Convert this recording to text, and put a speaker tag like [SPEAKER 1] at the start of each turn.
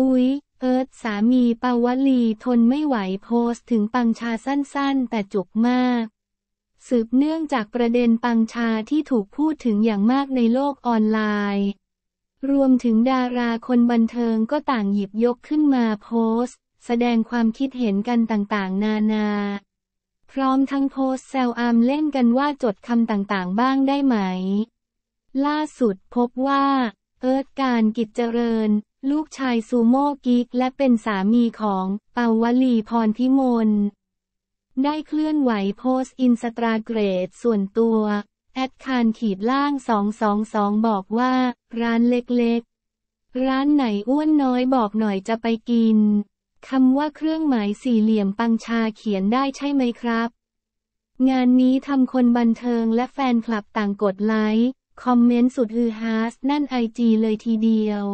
[SPEAKER 1] อุ๊ย เอิร์ธสามีปาวลีทนไม่ไหวโพสถึงปังชาสั้นๆแต่จุกมาก สืบเนื่องจากประเด็น ปังชาที่ถูกพูดถึงอย่างมากในโลกออนไลน์ รวมถึงดาราคนบันเทิงก็ต่างหยิบยกขึ้นมาโพสแสดงความคิดเห็นกันต่างๆ นานา พร้อมทั้ง โพสแซวอามเล่นกันว่าจดคำต่างๆบ้างได้ไหม ล่าสุดพบว่าเอิร์ธการกิจเจริญลูกชายซูโม่กิกและเป็นสามีของ เปาวลีพรพิมล ได้เคลื่อนไหวโพสต์อินสตาเกรดส่วนตัวแอดคานขีดล่าง222บอกว่าร้านเล็กๆ ร้านไหนอ้วนน้อยบอกหน่อยจะไปกิน คำว่าเครื่องหมายสี่เหลี่ยมปังชาเขียนได้ใช่ไหมครับ งานนี้ทำคนบันเทิงและแฟนคลับต่างกดไลค์ คอมเมนต์สุดฮือฮาสนั่นไอจีเลยทีเดียว